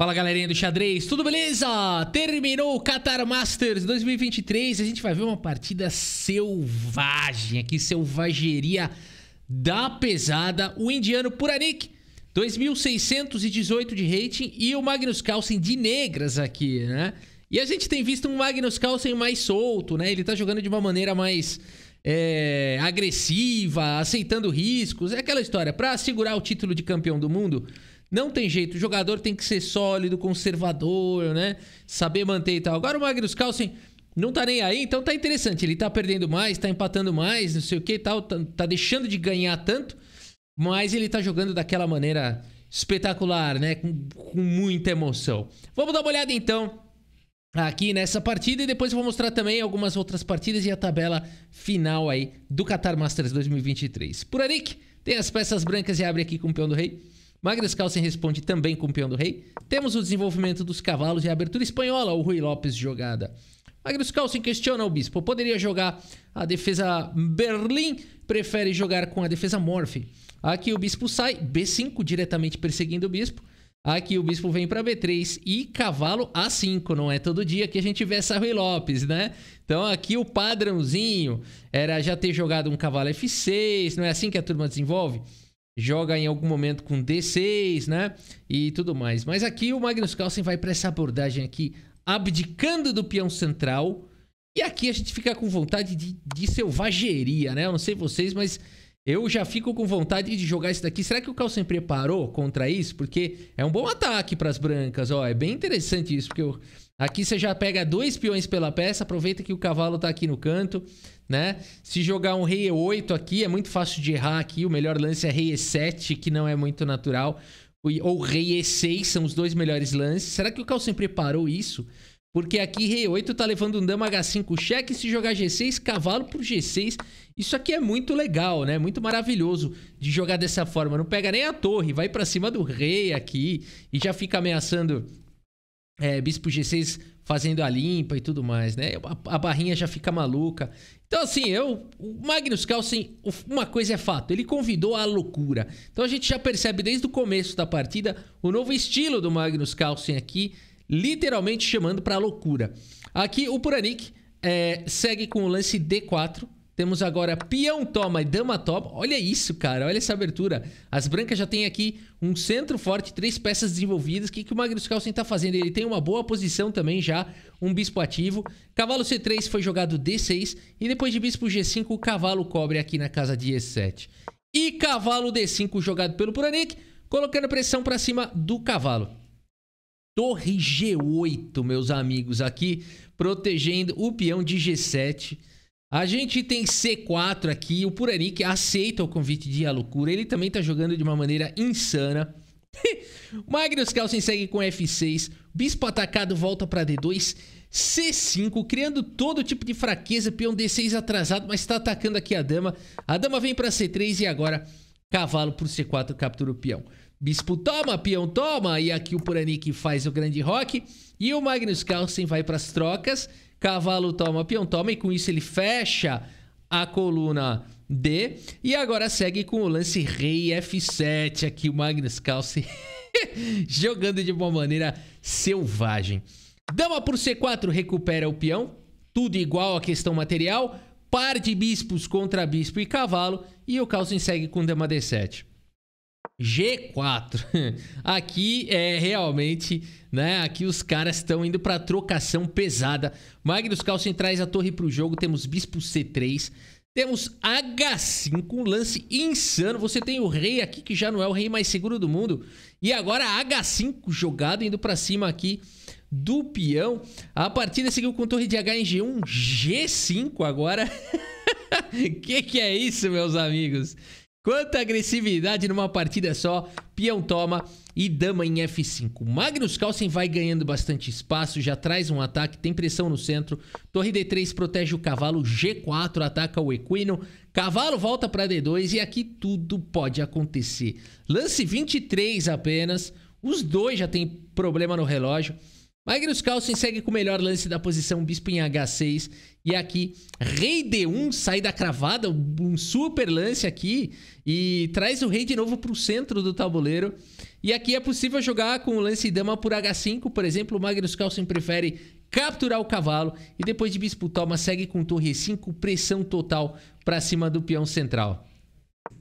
Fala galerinha do xadrez, tudo beleza? Terminou o Qatar Masters 2023 a gente vai ver uma partida selvagem aqui, selvageria da pesada. O indiano Puranik, 2.618 de rating e o Magnus Carlsen de negras aqui, né? E a gente tem visto um Magnus Carlsen mais solto, né? Ele tá jogando de uma maneira mais é, agressiva, aceitando riscos. É aquela história, pra segurar o título de campeão do mundo não tem jeito, o jogador tem que ser sólido, conservador, né? Saber manter e tal. Agora o Magnus Carlsen não tá nem aí, então tá interessante. Ele tá perdendo mais, tá empatando mais, não sei o que e tal, tá, tá deixando de ganhar tanto, mas ele tá jogando daquela maneira espetacular, né? Com, com, muita emoção. Vamos dar uma olhada então aqui nessa partida e depois eu vou mostrar também algumas outras partidas e a tabela final aí do Qatar Masters 2023. Por Arik, tem as peças brancas e abre aqui com o peão do rei. Magnus Carlsen responde também com o peão do rei. Temos o desenvolvimento dos cavalos e a abertura espanhola, o Rui Lopes jogada. Magnus Carlsen questiona o bispo. Poderia jogar a defesa Berlim, prefere jogar com a defesa Morphe. Aqui o bispo sai, B5 diretamente perseguindo o bispo. Aqui o bispo vem para B3 e cavalo A5. Não é todo dia que a gente vê essa Rui Lopes, né? Então aqui o padrãozinho era já ter jogado um cavalo F6. Não é assim que a turma desenvolve? joga em algum momento com D6, né? E tudo mais. Mas aqui o Magnus Carlsen vai para essa abordagem aqui, abdicando do peão central. E aqui a gente fica com vontade de, de selvageria, né? Eu não sei vocês, mas eu já fico com vontade de jogar isso daqui. Será que o Carlsen preparou contra isso? Porque é um bom ataque para as brancas, ó. É bem interessante isso, porque eu... aqui você já pega dois peões pela peça, aproveita que o cavalo está aqui no canto, né? Se jogar um rei E8 aqui, é muito fácil de errar aqui. O melhor lance é rei E7, que não é muito natural. Ou rei E6 são os dois melhores lances. Será que o Carlsen preparou isso? Porque aqui rei 8 tá levando um dama H5 cheque. Se jogar G6, cavalo pro G6 isso aqui é muito legal, né? Muito maravilhoso de jogar dessa forma. Não pega nem a torre, vai para cima do rei aqui e já fica ameaçando é, bispo G6 fazendo a limpa e tudo mais, né? A, a barrinha já fica maluca. Então, assim, eu, o Magnus Carlsen, uma coisa é fato, ele convidou à loucura. Então a gente já percebe desde o começo da partida o novo estilo do Magnus Carlsen aqui, literalmente chamando para loucura. Aqui o Puranik é, segue com o lance D4, temos agora peão toma e dama toma. Olha isso, cara. Olha essa abertura. As brancas já tem aqui um centro forte, três peças desenvolvidas. O que, que o Magnus Carlsen tá fazendo? Ele tem uma boa posição também já, um bispo ativo. Cavalo C3 foi jogado D6. E depois de bispo G5, o cavalo cobre aqui na casa de E7. E cavalo D5 jogado pelo Puranik, colocando pressão para cima do cavalo. Torre G8, meus amigos, aqui protegendo o peão de G7. A gente tem C4 aqui, o Puranik aceita o convite de A Loucura. Ele também tá jogando de uma maneira insana. Magnus Carlsen segue com F6. Bispo atacado volta para D2. C5, criando todo tipo de fraqueza. Peão D6 atrasado, mas está atacando aqui a dama. A dama vem para C3 e agora cavalo por C4 captura o peão. Bispo toma, peão toma, e aqui o Puranik faz o grande rock. E o Magnus Carlsen vai para as trocas. Cavalo toma, peão toma, e com isso ele fecha a coluna D. E agora segue com o lance rei F7. Aqui o Magnus Carlsen jogando de uma maneira selvagem. Dama por C4 recupera o peão. Tudo igual a questão material. Par de bispos contra bispo e cavalo. E o Carlsen segue com dama D7. G4. Aqui é realmente, né? Aqui os caras estão indo para trocação pesada. Magnus Carlsen traz a torre para o jogo. Temos Bispo C3. Temos H5, um lance insano. Você tem o rei aqui, que já não é o rei mais seguro do mundo. E agora H5 jogado, indo para cima aqui do peão. A partida seguiu com torre de H em G1, G5 agora. que que é isso, meus amigos? Quanta agressividade numa partida só. Peão toma e dama em F5. Magnus Carlsen vai ganhando bastante espaço, já traz um ataque, tem pressão no centro. Torre D3 protege o cavalo, G4 ataca o equino. Cavalo volta para D2 e aqui tudo pode acontecer. Lance 23 apenas. Os dois já têm problema no relógio. Magnus Carlsen segue com o melhor lance da posição, bispo em H6. E aqui, rei D1, sai da cravada, um super lance aqui. E traz o rei de novo para o centro do tabuleiro. E aqui é possível jogar com o lance dama por H5, por exemplo. O Magnus Carlsen prefere capturar o cavalo. E depois de bispo toma, segue com torre E5, pressão total para cima do peão central.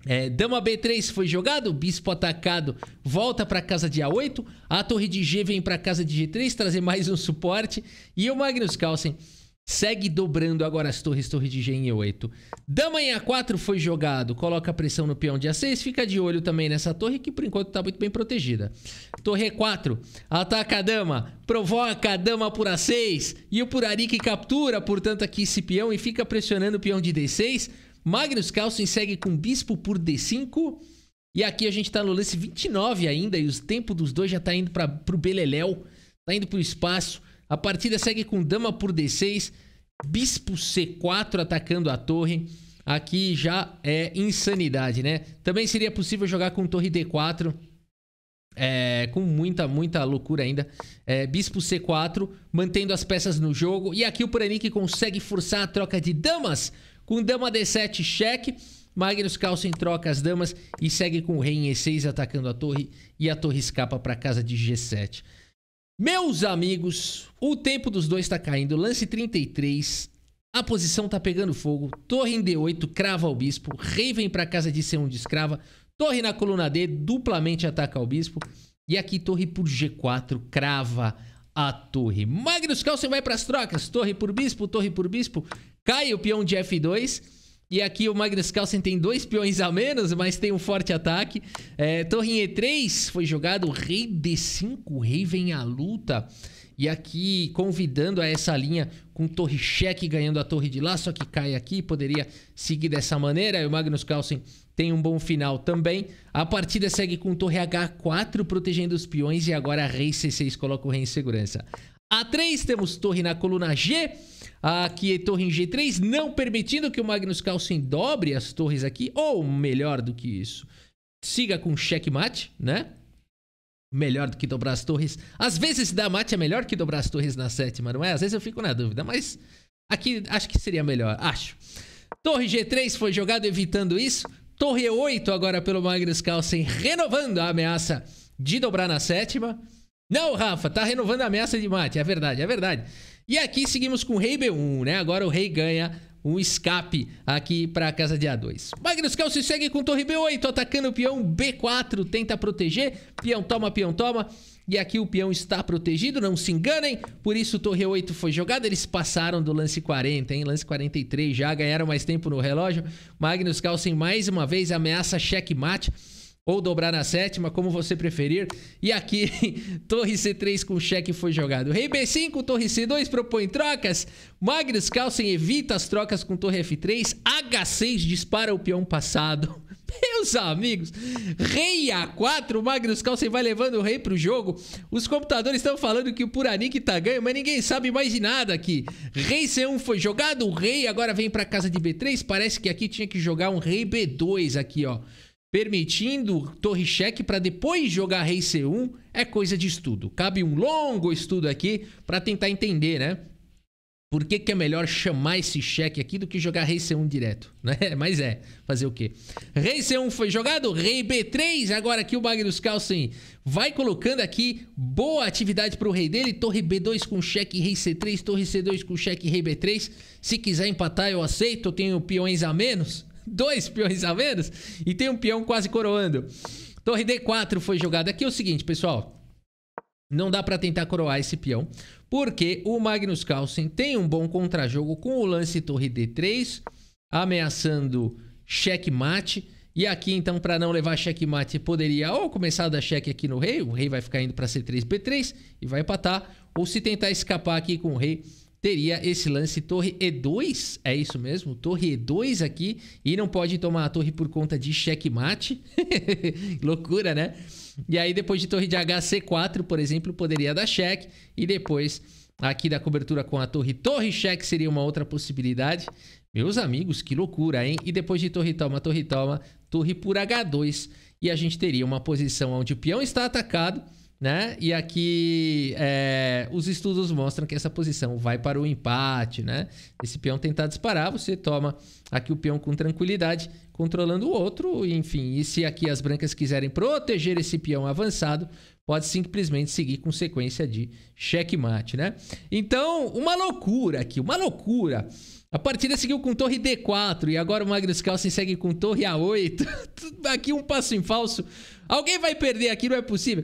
É, dama B3 foi jogado, bispo atacado volta para casa de A8, a torre de G vem para casa de G3 trazer mais um suporte e o Magnus Carlsen segue dobrando agora as torres, torre de G em E8. Dama em A4 foi jogado, coloca pressão no peão de A6, fica de olho também nessa torre que por enquanto está muito bem protegida. Torre E4, ataca a dama, provoca a dama por A6 e o Purari que captura, portanto aqui esse peão e fica pressionando o peão de D6 Magnus Carlsen segue com bispo por D5. E aqui a gente tá no lance 29 ainda e o tempo dos dois já tá indo para pro beleléu, tá indo pro espaço. A partida segue com dama por D6, bispo C4 atacando a torre. Aqui já é insanidade, né? Também seria possível jogar com torre D4. É, com muita, muita loucura ainda. É, bispo C4, mantendo as peças no jogo. E aqui o Puranik consegue forçar a troca de damas com dama D7, cheque. Magnus Carlsen troca as damas e segue com o rei em E6 atacando a torre e a torre escapa para casa de G7. Meus amigos, o tempo dos dois está caindo. Lance 33. A posição está pegando fogo. Torre em D8, crava o bispo. Rei vem para casa de C1 de escrava. Torre na coluna D, duplamente ataca o bispo. E aqui torre por G4, crava a torre. Magnus Carlsen vai para as trocas. Torre por bispo, torre por bispo cai o peão de F2. E aqui o Magnus Carlsen tem dois peões a menos, mas tem um forte ataque. É, torre em E3 foi jogado rei D5, rei vem à luta. E aqui convidando a essa linha com torre cheque ganhando a torre de lá, só que cai aqui, poderia seguir dessa maneira. E o Magnus Carlsen tem um bom final também. A partida segue com torre H4 protegendo os peões e agora rei C6 coloca o rei em segurança. A3 temos torre na coluna G. Aqui é torre em G3, não permitindo que o Magnus Carlsen dobre as torres aqui, ou melhor do que isso, siga com checkmate, né? Melhor do que dobrar as torres. Às vezes dar mate é melhor que dobrar as torres na sétima, não é? Às vezes eu fico na dúvida, mas aqui acho que seria melhor, acho. Torre G3 foi jogado evitando isso. Torre E8 agora pelo Magnus Carlsen, renovando a ameaça de dobrar na sétima. Não, Rafa, tá renovando a ameaça de mate, é verdade, é verdade. E aqui seguimos com o rei B1, né? Agora o rei ganha um escape aqui para a casa de A2. Magnus Kel segue com torre B8, atacando o peão B4, tenta proteger. Peão toma, peão toma. E aqui o peão está protegido, não se enganem. Por isso torre 8 foi jogada. Eles passaram do lance 40, hein? Lance 43 já, ganharam mais tempo no relógio. Magnus Carlsen mais uma vez ameaça checkmate ou dobrar na sétima, como você preferir. E aqui, torre C3 com cheque foi jogado. Rei B5, torre C2 propõe trocas. Magnus Carlsen evita as trocas com torre F3. H6 dispara o peão passado. Meus amigos, rei A4, Magnus Carlsen vai levando o rei pro jogo. Os computadores estão falando que o Puranik tá ganho, mas ninguém sabe mais de nada aqui. Rei C1 foi jogado, o rei agora vem pra casa de B3. Parece que aqui tinha que jogar um rei B2 aqui, ó permitindo torre cheque para depois jogar rei C1 é coisa de estudo. Cabe um longo estudo aqui para tentar entender, né? Por que, que é melhor chamar esse cheque aqui do que jogar rei C1 direto, né? Mas é, fazer o quê? Rei C1 foi jogado, rei B3, agora aqui o Magnus Carlsen vai colocando aqui boa atividade para o rei dele, torre B2 com cheque, rei C3, torre C2 com cheque, rei B3. Se quiser empatar eu aceito, eu tenho peões a menos, dois peões a menos e tem um peão quase coroando. Torre D4 foi jogada. Aqui é o seguinte, pessoal. Não dá para tentar coroar esse peão, porque o Magnus Carlsen tem um bom contrajogo com o lance torre D3, ameaçando checkmate. E aqui, então, para não levar checkmate, poderia ou começar a dar cheque aqui no rei, o rei vai ficar indo para C3, B3 e vai empatar, ou se tentar escapar aqui com o rei, teria esse lance torre E2, é isso mesmo, torre E2 aqui, e não pode tomar a torre por conta de checkmate. Loucura, né? E aí depois de torre de HC4, por exemplo, poderia dar check, e depois aqui da cobertura com a torre torre check seria uma outra possibilidade. Meus amigos, que loucura, hein? E depois de torre toma, torre toma, torre por H2 e a gente teria uma posição onde o peão está atacado né? E aqui é, os estudos mostram que essa posição vai para o empate, né? Esse peão tentar disparar, você toma aqui o peão com tranquilidade, controlando o outro, enfim. E se aqui as brancas quiserem proteger esse peão avançado, pode simplesmente seguir com sequência de checkmate, né? Então, uma loucura aqui, uma loucura. A partida seguiu com torre D4 e agora o Magnus Carlsen segue com torre A8. aqui um passo em falso. Alguém vai perder aqui, não é possível.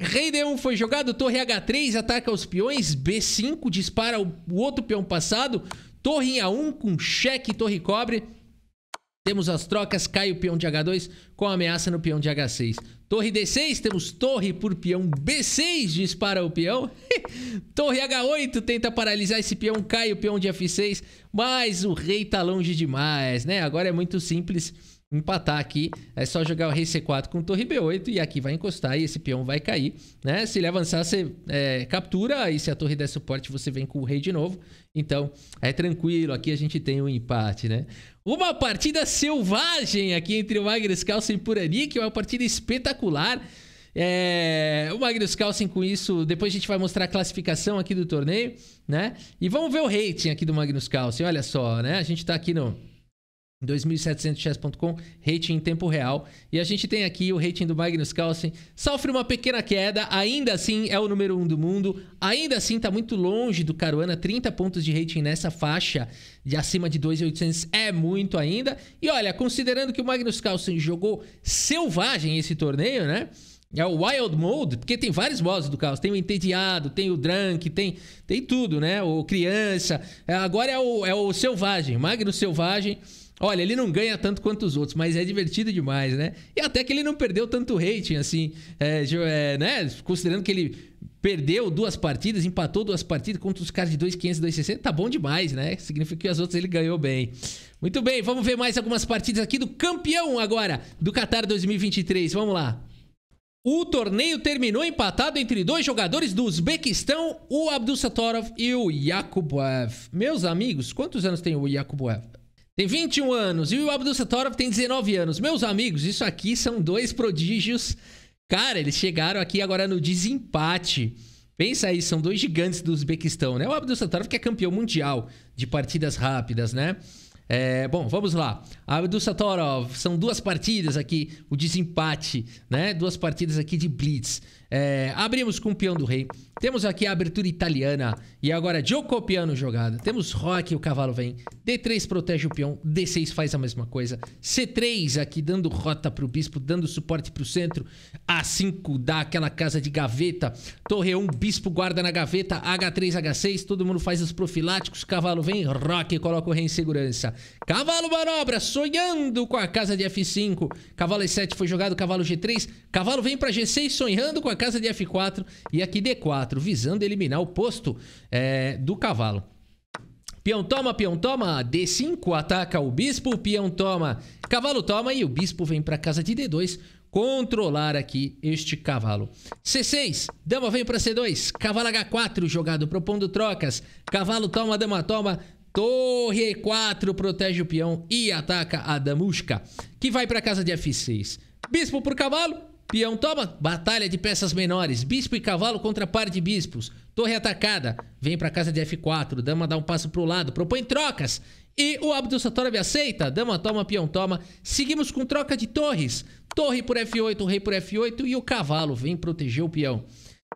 Rei D1 foi jogado, torre H3 ataca os peões, B5 dispara o outro peão passado, torre em A1 com cheque torre cobre. Temos as trocas, cai o peão de H2 com ameaça no peão de H6. Torre D6, temos torre por peão B6, dispara o peão. torre H8 tenta paralisar esse peão, cai o peão de F6, mas o rei tá longe demais, né? Agora é muito simples empatar aqui, é só jogar o rei C4 com torre B8 e aqui vai encostar e esse peão vai cair, né? Se ele avançar, você é, captura e se a torre der suporte, você vem com o rei de novo. Então, é tranquilo, aqui a gente tem um empate, né? Uma partida selvagem aqui entre o Magnus Carlsen e Puranic, uma partida espetacular. É, o Magnus Carlsen com isso, depois a gente vai mostrar a classificação aqui do torneio, né? E vamos ver o rating aqui do Magnus Carlsen, olha só, né? A gente tá aqui no 2.700chess.com, rating em tempo real. E a gente tem aqui o rating do Magnus Carlsen. Sofre uma pequena queda, ainda assim é o número 1 um do mundo. Ainda assim está muito longe do Caruana, 30 pontos de rating nessa faixa de acima de 2.800 é muito ainda. E olha, considerando que o Magnus Carlsen jogou selvagem esse torneio, né? É o Wild Mode, porque tem vários modos do caos. Tem o entediado, tem o drunk, tem, tem tudo, né? O criança. É, agora é o, é o selvagem, Magnus Selvagem. Olha, ele não ganha tanto quanto os outros, mas é divertido demais, né? E até que ele não perdeu tanto rating, assim, é, é, né? Considerando que ele perdeu duas partidas, empatou duas partidas contra os caras de 2,500 e 2,60, tá bom demais, né? Significa que as outras ele ganhou bem. Muito bem, vamos ver mais algumas partidas aqui do campeão agora do Qatar 2023. Vamos lá. O torneio terminou empatado entre dois jogadores do Uzbequistão, o Abdul Satorov e o Yakubov. Meus amigos, quantos anos tem o Yakubov? tem 21 anos e o Abdul Satorov tem 19 anos. Meus amigos, isso aqui são dois prodígios. Cara, eles chegaram aqui agora no desempate. Pensa aí, são dois gigantes do Uzbequistão, né? O Abdul Satorov que é campeão mundial de partidas rápidas, né? É, bom, vamos lá. Abdul Satorov, são duas partidas aqui, o desempate, né? Duas partidas aqui de blitz. É, abrimos com o peão do rei. Temos aqui a abertura italiana. E agora Joko piano jogada. Temos rock, o cavalo vem. D3 protege o peão. D6 faz a mesma coisa. C3 aqui dando rota pro bispo, dando suporte pro centro. A5 dá aquela casa de gaveta. Torre 1, bispo guarda na gaveta. H3, H6, todo mundo faz os profiláticos. Cavalo vem, rock, coloca o rei em segurança. Cavalo manobra, sonhando com a casa de F5. Cavalo E7 foi jogado, cavalo G3. Cavalo vem pra G6, sonhando com a casa de F4. E aqui D4. 4, visando eliminar o posto é, do cavalo. Peão toma, peão toma, D5 ataca o bispo, peão toma, cavalo toma e o bispo vem para casa de D2 controlar aqui este cavalo. C6, dama vem para C2, cavalo H4 jogado propondo trocas, cavalo toma, dama toma, torre E4 protege o peão e ataca a damusca, que vai para casa de F6. Bispo por cavalo, Peão toma. Batalha de peças menores. Bispo e cavalo contra par de bispos. Torre atacada. Vem pra casa de F4. Dama dá um passo pro lado. Propõe trocas. E o Abdul Satorov aceita. Dama toma, peão toma. Seguimos com troca de torres. Torre por F8, rei por F8 e o cavalo vem proteger o peão.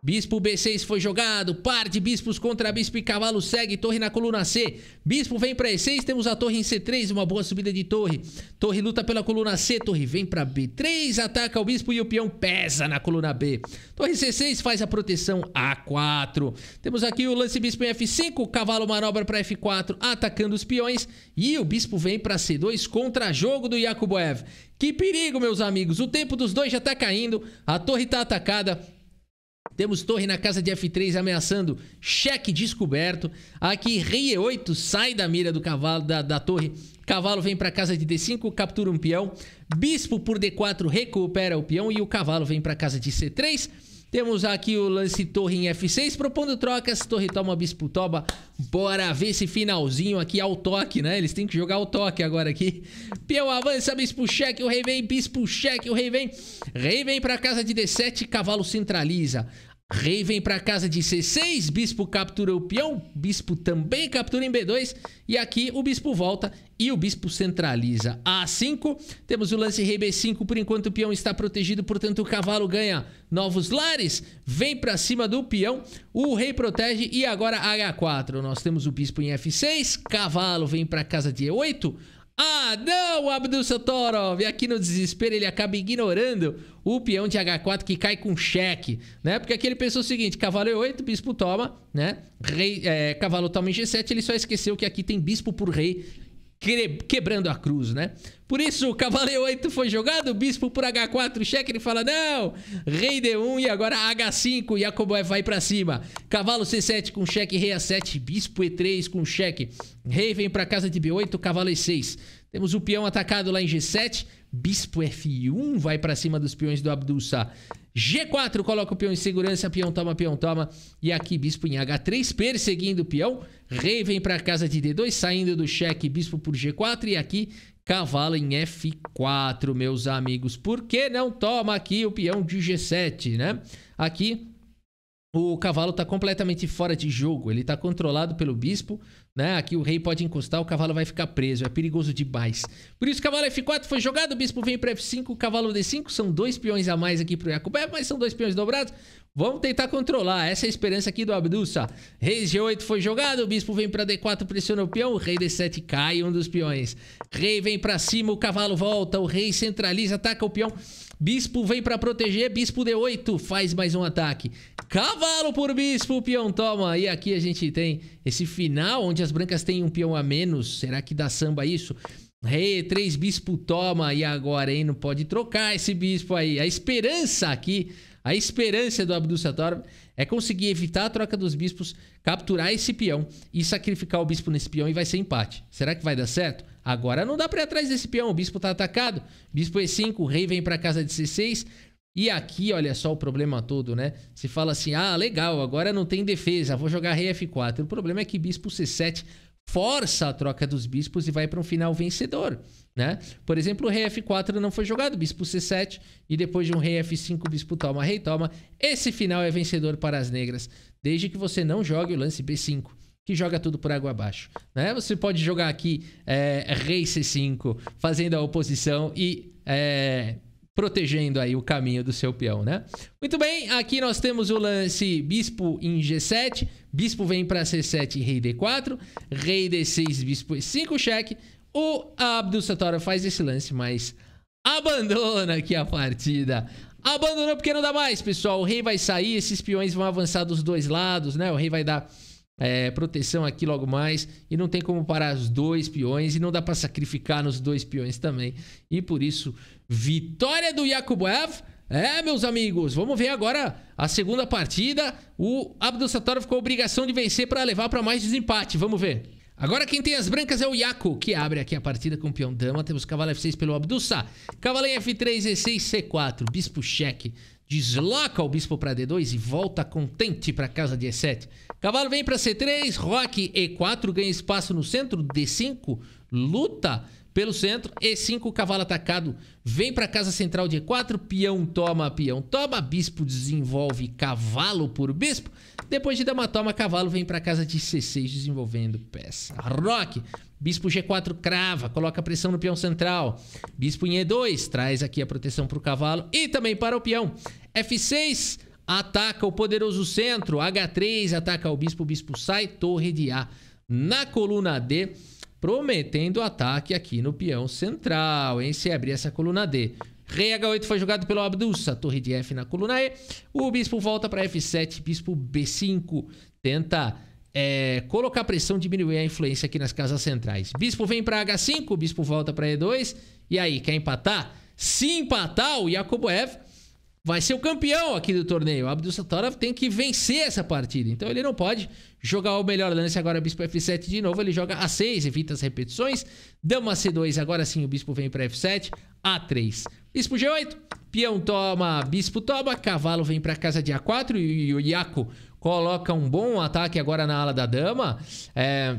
Bispo B6 foi jogado, par de bispos contra bispo e cavalo segue, torre na coluna C. Bispo vem para E6, temos a torre em C3, uma boa subida de torre. Torre luta pela coluna C, torre vem para B3, ataca o bispo e o peão pesa na coluna B. Torre C6 faz a proteção A4. Temos aqui o lance bispo em F5, cavalo manobra para F4, atacando os peões e o bispo vem para C2 contra jogo do Yakubov. Que perigo, meus amigos. O tempo dos dois já tá caindo, a torre tá atacada. Temos torre na casa de F3 ameaçando cheque descoberto. Aqui, rei E8 sai da mira do cavalo, da, da torre. Cavalo vem para casa de D5, captura um peão. Bispo por D4 recupera o peão e o cavalo vem para casa de C3. Temos aqui o lance Torre em F6, propondo trocas. Torre toma Bispo Toba. Bora ver esse finalzinho aqui ao toque, né? Eles têm que jogar ao toque agora aqui. Peão avança, Bispo cheque, o rei vem, Bispo cheque, o rei vem. Rei vem pra casa de D7, cavalo centraliza. Rei vem pra casa de C6, bispo captura o peão, bispo também captura em B2, e aqui o bispo volta e o bispo centraliza A5. Temos o lance rei B5, por enquanto o peão está protegido, portanto o cavalo ganha novos lares, vem pra cima do peão, o rei protege e agora H4. Nós temos o bispo em F6, cavalo vem pra casa de E8, ah, não, Abdul Sotorov! E aqui no desespero ele acaba ignorando o peão de H4 que cai com cheque, né? Porque aqui ele pensou o seguinte, cavalo E8, é bispo toma, né? Rei, é, cavalo toma em G7, ele só esqueceu que aqui tem bispo por rei quebrando a cruz, né? Por isso, o cavaleiro 8 foi jogado, o bispo por H4 cheque, ele fala, não, rei D1 e agora H5, Jacobo F vai para cima. Cavalo C7 com cheque, rei A7, bispo E3 com cheque, rei vem para casa de B8, cavalo E6. Temos o peão atacado lá em G7, bispo F1 vai para cima dos peões do abdul Abdulsa. G4 coloca o peão em segurança, peão toma, peão toma. E aqui bispo em H3 perseguindo o peão. Rei vem para casa de D2, saindo do cheque, bispo por G4. E aqui cavalo em F4, meus amigos. Por que não toma aqui o peão de G7, né? Aqui o cavalo está completamente fora de jogo. Ele está controlado pelo bispo né? Aqui o rei pode encostar, o cavalo vai ficar preso, é perigoso demais. Por isso, cavalo F4 foi jogado, o bispo vem para F5, o cavalo D5, são dois peões a mais aqui pro Jacobé, mas são dois peões dobrados. Vamos tentar controlar. Essa é a esperança aqui do Abdussa. Reis G8 foi jogado. O bispo vem pra D4, pressiona o peão. O rei D7 cai, um dos peões. Rei vem pra cima, o cavalo volta. O rei centraliza, ataca o peão. Bispo vem pra proteger. Bispo D8 faz mais um ataque. Cavalo por bispo, o peão toma. E aqui a gente tem esse final, onde as brancas têm um peão a menos. Será que dá samba isso? Rei, três bispo toma. E agora, hein? Não pode trocar esse bispo aí. A esperança aqui a esperança do Abdul Sattar é conseguir evitar a troca dos bispos, capturar esse peão e sacrificar o bispo nesse peão e vai ser empate. Será que vai dar certo? Agora não dá para ir atrás desse peão, o bispo tá atacado. Bispo E5, o rei vem para casa de C6. E aqui, olha só o problema todo, né? Se fala assim: "Ah, legal, agora não tem defesa, vou jogar rei F4". O problema é que bispo C7 força a troca dos bispos e vai para um final vencedor. Né? Por exemplo, o rei F4 não foi jogado, bispo C7, e depois de um rei F5, bispo toma, rei toma. Esse final é vencedor para as negras, desde que você não jogue o lance B5, que joga tudo por água abaixo. Né? Você pode jogar aqui é, rei C5, fazendo a oposição e... É, protegendo aí o caminho do seu peão, né? Muito bem, aqui nós temos o lance bispo em G7, Bispo vem para C7, rei D4, rei D6, bispo E5, cheque. O Abdul Satora faz esse lance, mas abandona aqui a partida. Abandonou porque não dá mais, pessoal. O rei vai sair, esses peões vão avançar dos dois lados, né? O rei vai dar é, proteção aqui logo mais. E não tem como parar os dois peões. E não dá para sacrificar nos dois peões também. E por isso, vitória do Yakubov. É, meus amigos, vamos ver agora a segunda partida. O Abdul Sator ficou a obrigação de vencer para levar para mais desempate. Vamos ver. Agora quem tem as brancas é o Yaku, que abre aqui a partida com o peão dama. Temos cavalo F6 pelo Abdussa. Cavalo em F3, E6, C4. Bispo cheque. Desloca o bispo para D2 e volta contente para casa de E7. Cavalo vem para C3, Rock E4, ganha espaço no centro, D5, luta pelo centro. E5, cavalo atacado vem para casa central de E4. Peão toma, peão toma. Bispo desenvolve cavalo por bispo. Depois de dama toma, cavalo vem para casa de C6 desenvolvendo peça. Roque. Bispo G4 crava, coloca pressão no peão central. Bispo em E2 traz aqui a proteção para o cavalo e também para o peão. F6 ataca o poderoso centro. H3 ataca o bispo, o bispo sai, torre de A. Na coluna D, prometendo ataque aqui no peão central, hein? Se abrir essa coluna D. Rei H8 foi jogado pelo Abdussa, torre de F na coluna E. O bispo volta para F7, bispo B5 tenta é, colocar pressão, diminuir a influência aqui nas casas centrais. Bispo vem para H5, bispo volta para E2. E aí, quer empatar? Se empatar, o yakubov vai ser o campeão aqui do torneio. O Abdul Satorov tem que vencer essa partida. Então ele não pode jogar o melhor lance agora bispo f7 de novo. Ele joga a6, evita as repetições. Dama c2, agora sim o bispo vem para f7, a3. Bispo g8, peão toma, bispo toma, cavalo vem para casa de a4 e o Iaco coloca um bom ataque agora na ala da dama. É...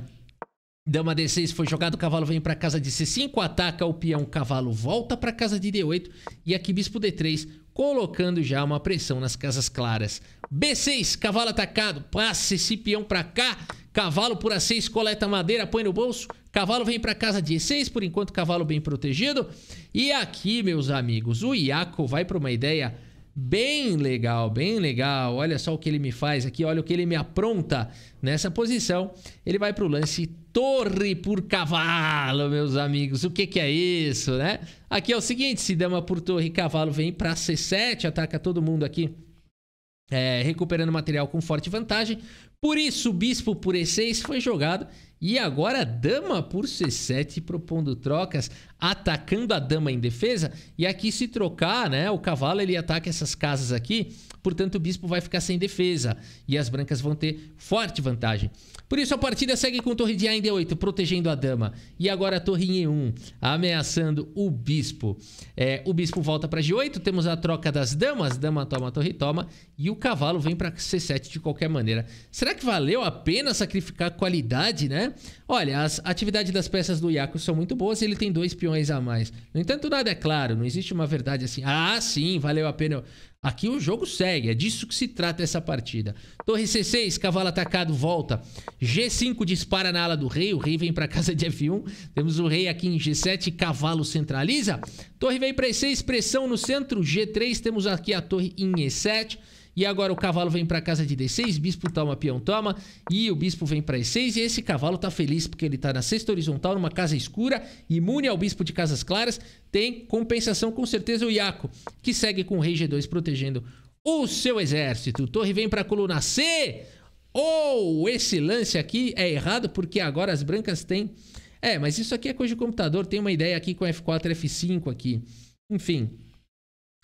Dama D6 foi jogado, cavalo vem para casa de C5, ataca o peão, cavalo volta para casa de D8 e aqui bispo D3 colocando já uma pressão nas casas claras. B6, cavalo atacado, passa esse peão pra cá. Cavalo por A6 coleta madeira, põe no bolso. Cavalo vem para casa de E6, por enquanto cavalo bem protegido. E aqui, meus amigos, o Iaco vai para uma ideia Bem legal, bem legal. Olha só o que ele me faz aqui, olha o que ele me apronta nessa posição. Ele vai para o lance torre por cavalo, meus amigos. O que, que é isso, né? Aqui é o seguinte: se dama por torre e cavalo vem para C7, ataca todo mundo aqui, é, recuperando material com forte vantagem. Por isso, bispo por E6 foi jogado e agora dama por C7 propondo trocas, atacando a dama em defesa. E aqui se trocar, né, o cavalo ele ataca essas casas aqui, portanto o bispo vai ficar sem defesa e as brancas vão ter forte vantagem. Por isso a partida segue com torre de A em D8, protegendo a dama. E agora a torre em E1, ameaçando o bispo. É, o bispo volta para G8, temos a troca das damas, dama toma, torre toma, e o cavalo vem para C7 de qualquer maneira. Será que valeu a pena sacrificar a qualidade, né? Olha, as atividades das peças do Iaco são muito boas e ele tem dois peões a mais. No entanto, nada é claro, não existe uma verdade assim. Ah, sim, valeu a pena. Aqui o jogo segue, é disso que se trata essa partida. Torre C6, cavalo atacado, volta. G5 dispara na ala do rei, o rei vem para casa de F1. Temos o rei aqui em G7, cavalo centraliza. Torre vem para E6, pressão no centro. G3, temos aqui a torre em E7. E agora o cavalo vem para casa de D6, bispo toma, peão toma, e o bispo vem para E6, e esse cavalo tá feliz porque ele tá na sexta horizontal, numa casa escura, imune ao bispo de casas claras, tem compensação com certeza o Iaco, que segue com o rei G2 protegendo o seu exército. Torre vem para coluna C. Ou oh, esse lance aqui é errado porque agora as brancas têm é, mas isso aqui é coisa de computador, tem uma ideia aqui com F4, F5 aqui. Enfim,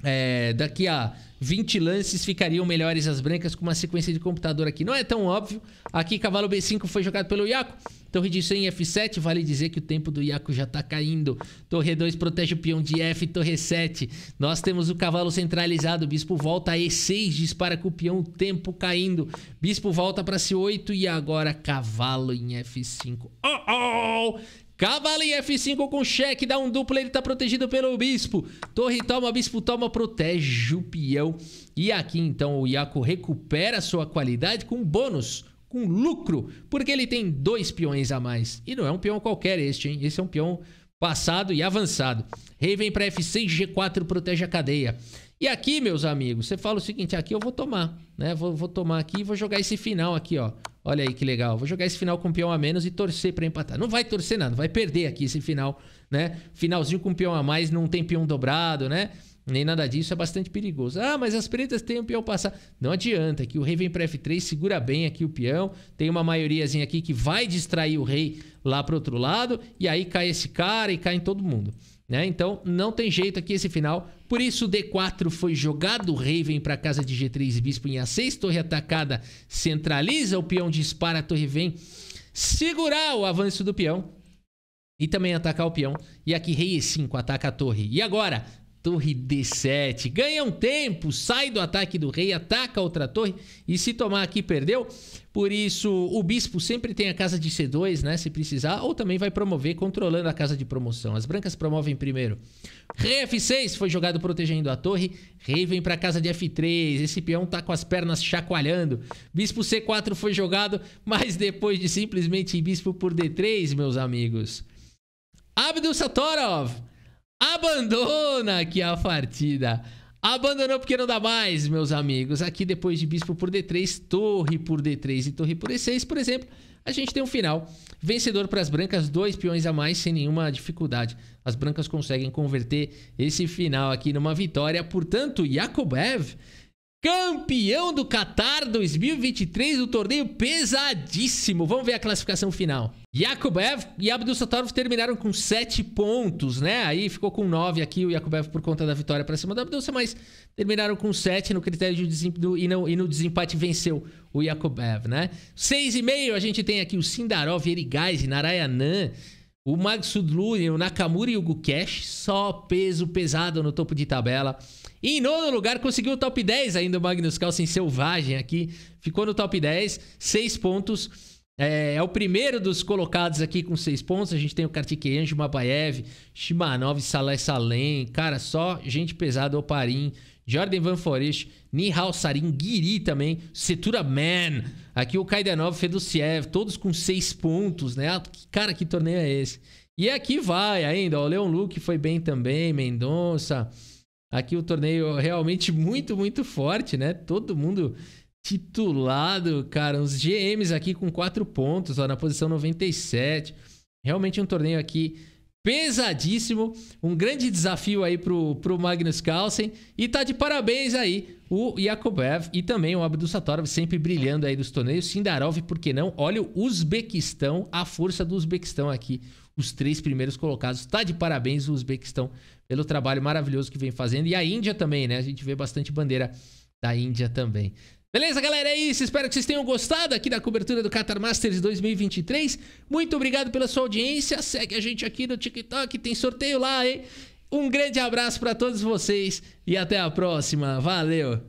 é, daqui a 20 lances ficariam melhores as brancas com uma sequência de computador aqui. Não é tão óbvio. Aqui, cavalo B5 foi jogado pelo Iaco. Torre de 100 em F7, vale dizer que o tempo do Iaco já tá caindo. Torre 2 protege o peão de F, Torre 7. Nós temos o cavalo centralizado, Bispo volta a E6, dispara com o peão, tempo caindo. Bispo volta para C8 e agora cavalo em F5. Oh, oh! Cavalo em F5 com cheque, dá um duplo, ele tá protegido pelo bispo. Torre toma, bispo toma, protege o peão. E aqui então o Iaco recupera sua qualidade com bônus, com lucro, porque ele tem dois peões a mais. E não é um peão qualquer este, hein? Esse é um peão passado e avançado. Rei vem para F6, G4 protege a cadeia. E aqui, meus amigos, você fala o seguinte, aqui eu vou tomar, né? Vou, vou tomar aqui e vou jogar esse final aqui, ó. Olha aí que legal. Vou jogar esse final com peão a menos e torcer para empatar. Não vai torcer nada, vai perder aqui esse final, né? Finalzinho com peão a mais, não tem peão dobrado, né? Nem nada disso, é bastante perigoso. Ah, mas as pretas têm o peão passar. Não adianta, aqui o rei vem para F3, segura bem aqui o peão. Tem uma maioriazinha aqui que vai distrair o rei lá para outro lado. E aí cai esse cara e cai em todo mundo. Né? Então, não tem jeito aqui esse final por isso, D4 foi jogado, Raven para casa de G3 Bispo em A6, torre atacada centraliza, o peão dispara, a torre vem segurar o avanço do peão. E também atacar o peão. E aqui rei e 5 ataca a torre. E agora, torre D7. Ganha um tempo, sai do ataque do rei, ataca outra torre e se tomar aqui perdeu. Por isso, o bispo sempre tem a casa de C2, né, se precisar, ou também vai promover controlando a casa de promoção. As brancas promovem primeiro. Rei F6 foi jogado protegendo a torre. Rei vem para casa de F3. Esse peão tá com as pernas chacoalhando. Bispo C4 foi jogado, mas depois de simplesmente bispo por D3, meus amigos. Abdul Satorov abandona aqui a partida. Abandonou porque não dá mais, meus amigos. Aqui depois de bispo por D3, torre por D3 e torre por E6, por exemplo, a gente tem um final. Vencedor para as brancas, dois peões a mais sem nenhuma dificuldade. As brancas conseguem converter esse final aqui numa vitória. Portanto, Yakubev... Campeão do Qatar 2023 do torneio pesadíssimo. Vamos ver a classificação final. Yakubev e Abdul Satorov terminaram com 7 pontos, né? Aí ficou com 9 aqui o Yakubev por conta da vitória para cima do Satorov, mas terminaram com 7 no critério de desempenho e, não, e no desempate venceu o Yakubev, né? 6,5 a gente tem aqui o Sindarov, Erigazi, Narayanan, o Magsudlu, o Nakamura e o Gukesh. Só peso pesado no topo de tabela. E em nono lugar, conseguiu o top 10 ainda o Magnus Carlsen selvagem aqui. Ficou no top 10, 6 pontos. É, é, o primeiro dos colocados aqui com 6 pontos. A gente tem o Anjo, Jumabaev, Shimanov, Salé Salem. Cara, só gente pesada, Oparin, Jordan Van Forest, Nihal Sarin, Guiri também, Setura Man. Aqui o Kaidenov, Fedusiev, todos com 6 pontos, né? Ah, cara, que torneio é esse? E aqui vai ainda, ó, o Leon Luke foi bem também, Mendonça... Aqui o um torneio realmente muito, muito forte, né? Todo mundo titulado, cara. Os GMs aqui com 4 pontos, ó, na posição 97. Realmente um torneio aqui pesadíssimo. Um grande desafio aí pro, pro Magnus Carlsen. E tá de parabéns aí o Yakubev e também o Abdul Satorov sempre brilhando aí dos torneios. Sindarov, por que não? Olha o Uzbequistão, a força do Uzbequistão aqui. Os três primeiros colocados. Tá de parabéns o Uzbequistão pelo trabalho maravilhoso que vem fazendo. E a Índia também, né? A gente vê bastante bandeira da Índia também. Beleza, galera? É isso. Espero que vocês tenham gostado aqui da cobertura do Qatar Masters 2023. Muito obrigado pela sua audiência. Segue a gente aqui no TikTok, tem sorteio lá, hein? Um grande abraço para todos vocês e até a próxima. Valeu!